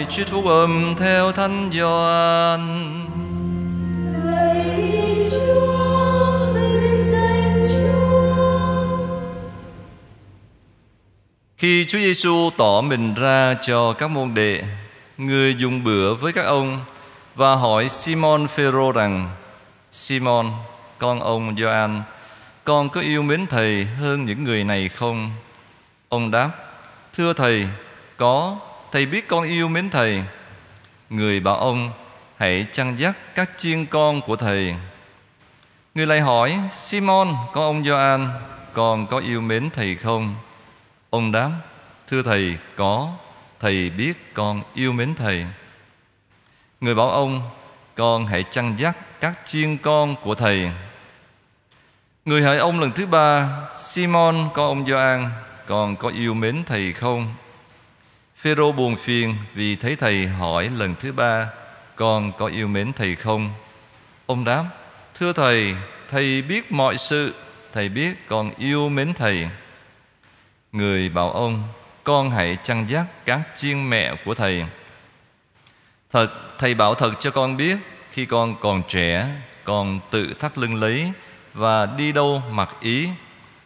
bài trích phúc âm theo thánh Gioan. Khi Chúa Giêsu tỏ mình ra cho các môn đệ, người dùng bữa với các ông và hỏi Simon Phêrô rằng: Simon, con ông Gioan, con có yêu mến thầy hơn những người này không? Ông đáp: Thưa thầy, có Thầy biết con yêu mến Thầy Người bảo ông Hãy chăn dắt các chiên con của Thầy Người lại hỏi Simon con ông Gioan Con có yêu mến Thầy không Ông đáp Thưa Thầy có Thầy biết con yêu mến Thầy Người bảo ông Con hãy chăn dắt các chiên con của Thầy Người hỏi ông lần thứ ba Simon con ông Gioan Con có yêu mến Thầy không Phêrô buồn phiền vì thấy thầy hỏi lần thứ ba, con có yêu mến thầy không? Ông đáp, thưa thầy, thầy biết mọi sự, thầy biết con yêu mến thầy. Người bảo ông, con hãy chăn dắt các chiên mẹ của thầy. Thật, thầy bảo thật cho con biết, khi con còn trẻ, con tự thắt lưng lấy và đi đâu mặc ý.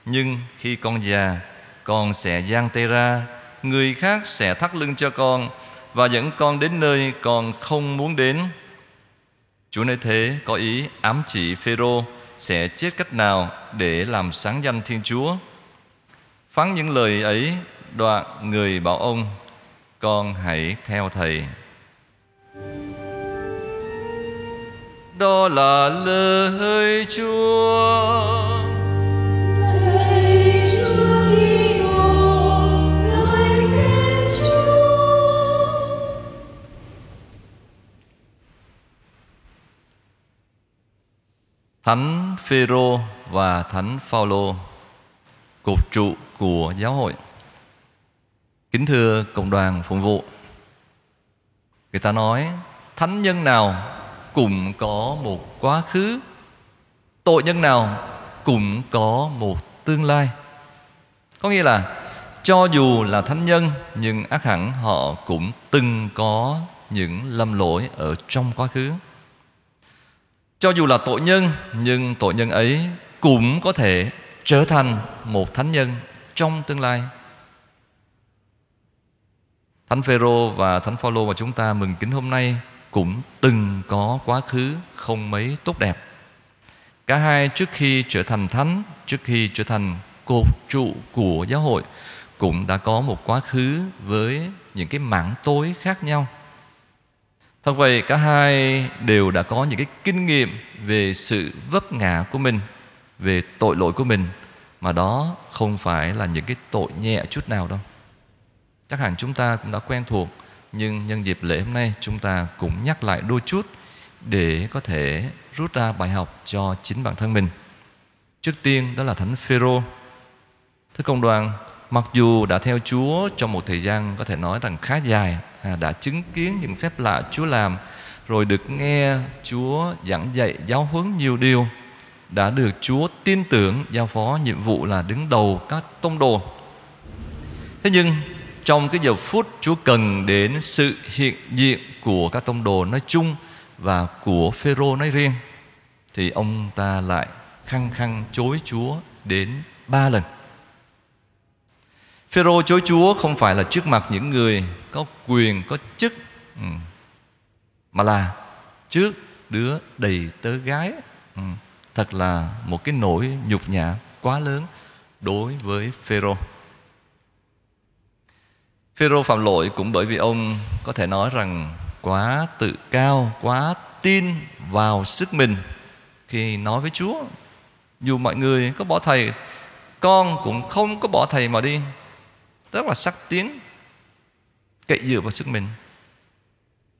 Nhưng khi con già, con sẽ giang tay ra người khác sẽ thắt lưng cho con và dẫn con đến nơi con không muốn đến. Chúa nói thế có ý ám chỉ Phêrô sẽ chết cách nào để làm sáng danh Thiên Chúa. Phán những lời ấy, đoạn người bảo ông, con hãy theo thầy. Đó là lời Chúa. Thánh Phêrô và Thánh Phaolô, cột trụ của giáo hội. Kính thưa cộng đoàn phụng vụ, người ta nói thánh nhân nào cũng có một quá khứ, tội nhân nào cũng có một tương lai. Có nghĩa là cho dù là thánh nhân nhưng ác hẳn họ cũng từng có những lầm lỗi ở trong quá khứ. Cho dù là tội nhân Nhưng tội nhân ấy cũng có thể trở thành một thánh nhân trong tương lai Thánh Phêrô và Thánh Phaolô mà chúng ta mừng kính hôm nay cũng từng có quá khứ không mấy tốt đẹp. Cả hai trước khi trở thành thánh, trước khi trở thành cột trụ của giáo hội cũng đã có một quá khứ với những cái mảng tối khác nhau. Thật vậy cả hai đều đã có những cái kinh nghiệm về sự vấp ngã của mình, về tội lỗi của mình mà đó không phải là những cái tội nhẹ chút nào đâu. Chắc hẳn chúng ta cũng đã quen thuộc nhưng nhân dịp lễ hôm nay chúng ta cũng nhắc lại đôi chút để có thể rút ra bài học cho chính bản thân mình. Trước tiên đó là Thánh Phêrô. Thưa công đoàn, mặc dù đã theo Chúa trong một thời gian có thể nói rằng khá dài à, đã chứng kiến những phép lạ Chúa làm rồi được nghe Chúa giảng dạy giáo huấn nhiều điều đã được Chúa tin tưởng giao phó nhiệm vụ là đứng đầu các tông đồ. Thế nhưng trong cái giờ phút Chúa cần đến sự hiện diện của các tông đồ nói chung và của Phêrô nói riêng thì ông ta lại khăng khăng chối Chúa đến ba lần. Phêrô chối Chúa không phải là trước mặt những người có quyền có chức ừ, mà là trước đứa đầy tớ gái ừ, thật là một cái nỗi nhục nhã quá lớn đối với Phêrô. Phêrô phạm lỗi cũng bởi vì ông có thể nói rằng quá tự cao, quá tin vào sức mình khi nói với Chúa. Dù mọi người có bỏ thầy, con cũng không có bỏ thầy mà đi rất là sắc tiến cậy dựa vào sức mình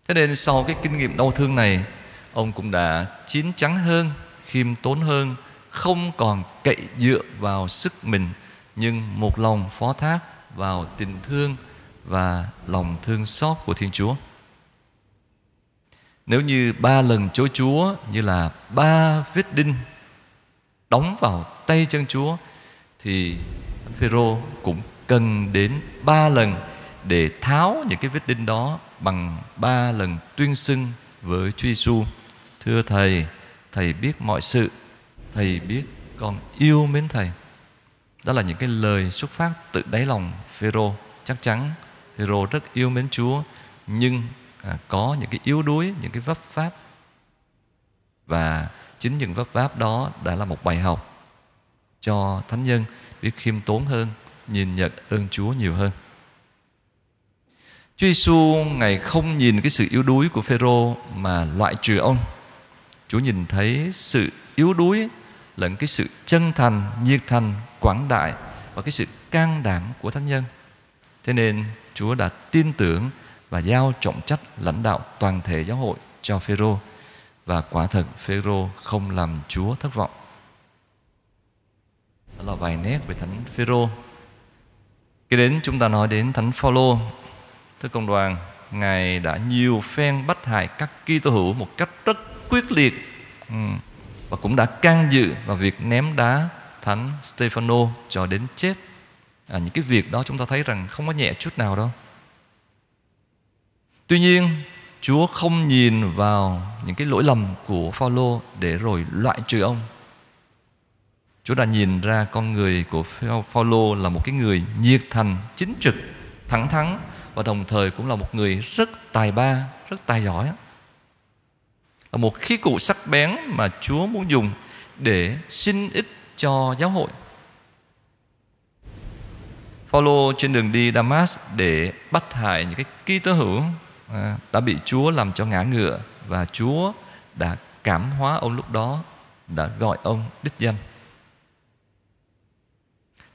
thế nên sau cái kinh nghiệm đau thương này ông cũng đã chín chắn hơn khiêm tốn hơn không còn cậy dựa vào sức mình nhưng một lòng phó thác vào tình thương và lòng thương xót của Thiên Chúa. Nếu như ba lần chối Chúa như là ba vết đinh đóng vào tay chân Chúa thì Phêrô cũng cần đến ba lần để tháo những cái vết đinh đó bằng ba lần tuyên xưng với Chúa Giêsu. Thưa thầy, thầy biết mọi sự, thầy biết con yêu mến thầy. Đó là những cái lời xuất phát từ đáy lòng Phêrô. Chắc chắn Phêrô rất yêu mến Chúa nhưng à, có những cái yếu đuối, những cái vấp pháp và chính những vấp váp đó đã là một bài học cho thánh nhân biết khiêm tốn hơn nhìn nhận ơn Chúa nhiều hơn. Chúa Giêsu ngài không nhìn cái sự yếu đuối của Phêrô mà loại trừ ông. Chúa nhìn thấy sự yếu đuối lẫn cái sự chân thành, nhiệt thành, quảng đại và cái sự can đảm của thánh nhân. Thế nên Chúa đã tin tưởng và giao trọng trách lãnh đạo toàn thể giáo hội cho Phêrô và quả thật Phêrô không làm Chúa thất vọng. Đó là vài nét về thánh Phêrô. Khi đến chúng ta nói đến Thánh Phaolô, thưa công đoàn, ngài đã nhiều phen bắt hại các Kitô hữu một cách rất quyết liệt ừ. và cũng đã can dự vào việc ném đá Thánh Stefano cho đến chết. À, những cái việc đó chúng ta thấy rằng không có nhẹ chút nào đâu. Tuy nhiên, Chúa không nhìn vào những cái lỗi lầm của Phaolô để rồi loại trừ ông Chúa đã nhìn ra con người của Phaolô là một cái người nhiệt thành, chính trực, thẳng thắn và đồng thời cũng là một người rất tài ba, rất tài giỏi. Là một khí cụ sắc bén mà Chúa muốn dùng để xin ích cho giáo hội. Phaolô trên đường đi Damas để bắt hại những cái ký tớ hữu à, đã bị Chúa làm cho ngã ngựa và Chúa đã cảm hóa ông lúc đó đã gọi ông đích danh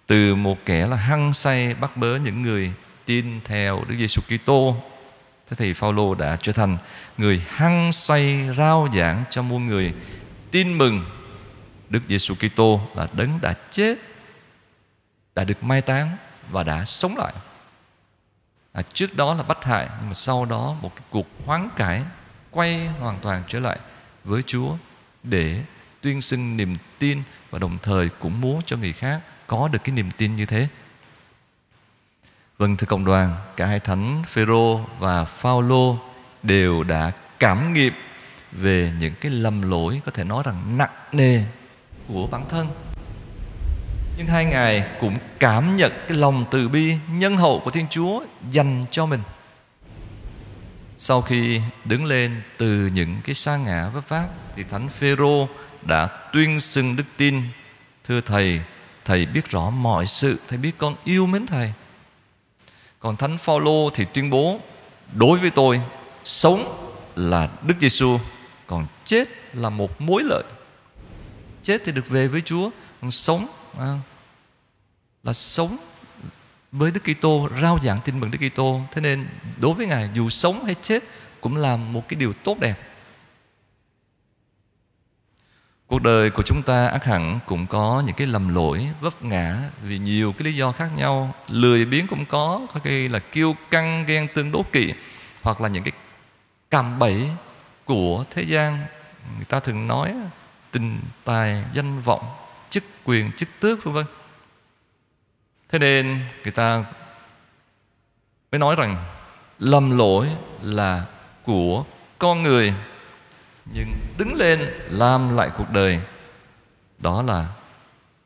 từ một kẻ là hăng say bắt bớ những người tin theo Đức Giêsu Kitô. Thế thì Phaolô đã trở thành người hăng say rao giảng cho muôn người tin mừng Đức Giêsu Kitô là đấng đã chết, đã được mai táng và đã sống lại. À, trước đó là bắt hại nhưng mà sau đó một cái cuộc hoán cải quay hoàn toàn trở lại với Chúa để tuyên xưng niềm tin và đồng thời cũng muốn cho người khác có được cái niềm tin như thế. Vâng thưa cộng đoàn, cả hai thánh Phêrô và Phaolô đều đã cảm nghiệm về những cái lầm lỗi có thể nói rằng nặng nề của bản thân. Nhưng hai ngài cũng cảm nhận cái lòng từ bi nhân hậu của Thiên Chúa dành cho mình. Sau khi đứng lên từ những cái sa ngã vấp váp thì thánh Phêrô đã tuyên xưng đức tin thưa thầy Thầy biết rõ mọi sự Thầy biết con yêu mến Thầy Còn Thánh Phaolô thì tuyên bố Đối với tôi Sống là Đức Giêsu Còn chết là một mối lợi Chết thì được về với Chúa Còn sống à, Là sống với Đức Kitô rao giảng tin mừng Đức Kitô thế nên đối với ngài dù sống hay chết cũng là một cái điều tốt đẹp Cuộc đời của chúng ta ác hẳn cũng có những cái lầm lỗi, vấp ngã vì nhiều cái lý do khác nhau. Lười biếng cũng có, có khi là kiêu căng, ghen tương đố kỵ hoặc là những cái cảm bẫy của thế gian. Người ta thường nói tình tài, danh vọng, chức quyền, chức tước vân vân. Thế nên người ta mới nói rằng lầm lỗi là của con người nhưng đứng lên làm lại cuộc đời đó là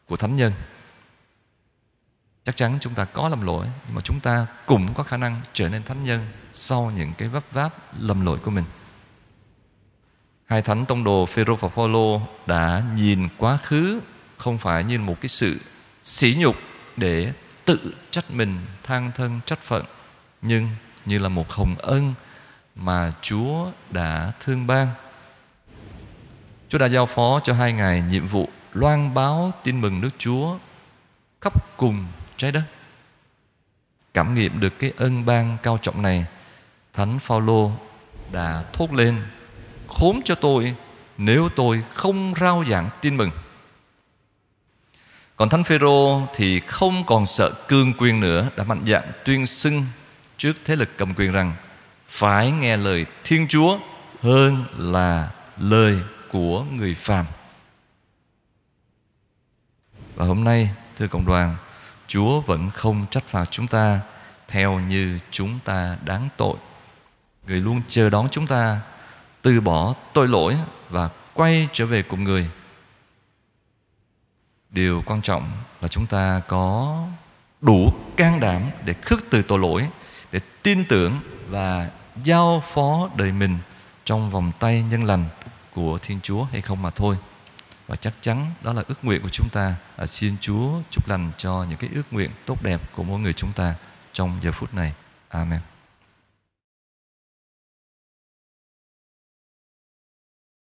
của thánh nhân chắc chắn chúng ta có lầm lỗi nhưng mà chúng ta cũng có khả năng trở nên thánh nhân sau những cái vấp váp lầm lỗi của mình hai thánh tông đồ Phêrô và Phaolô đã nhìn quá khứ không phải như một cái sự sỉ nhục để tự trách mình than thân trách phận nhưng như là một hồng ân mà Chúa đã thương ban Chúa đã giao phó cho hai ngài nhiệm vụ loan báo tin mừng nước Chúa khắp cùng trái đất. Cảm nghiệm được cái ân ban cao trọng này, Thánh Phaolô đã thốt lên: "Khốn cho tôi nếu tôi không rao giảng tin mừng." Còn Thánh Phêrô thì không còn sợ cương quyền nữa, đã mạnh dạn tuyên xưng trước thế lực cầm quyền rằng phải nghe lời Thiên Chúa hơn là lời của người phàm. Và hôm nay, thưa cộng đoàn, Chúa vẫn không trách phạt chúng ta theo như chúng ta đáng tội. Người luôn chờ đón chúng ta từ bỏ tội lỗi và quay trở về cùng người. Điều quan trọng là chúng ta có đủ can đảm để khước từ tội lỗi, để tin tưởng và giao phó đời mình trong vòng tay nhân lành của Thiên Chúa hay không mà thôi. Và chắc chắn đó là ước nguyện của chúng ta. À, xin Chúa chúc lành cho những cái ước nguyện tốt đẹp của mỗi người chúng ta trong giờ phút này. Amen.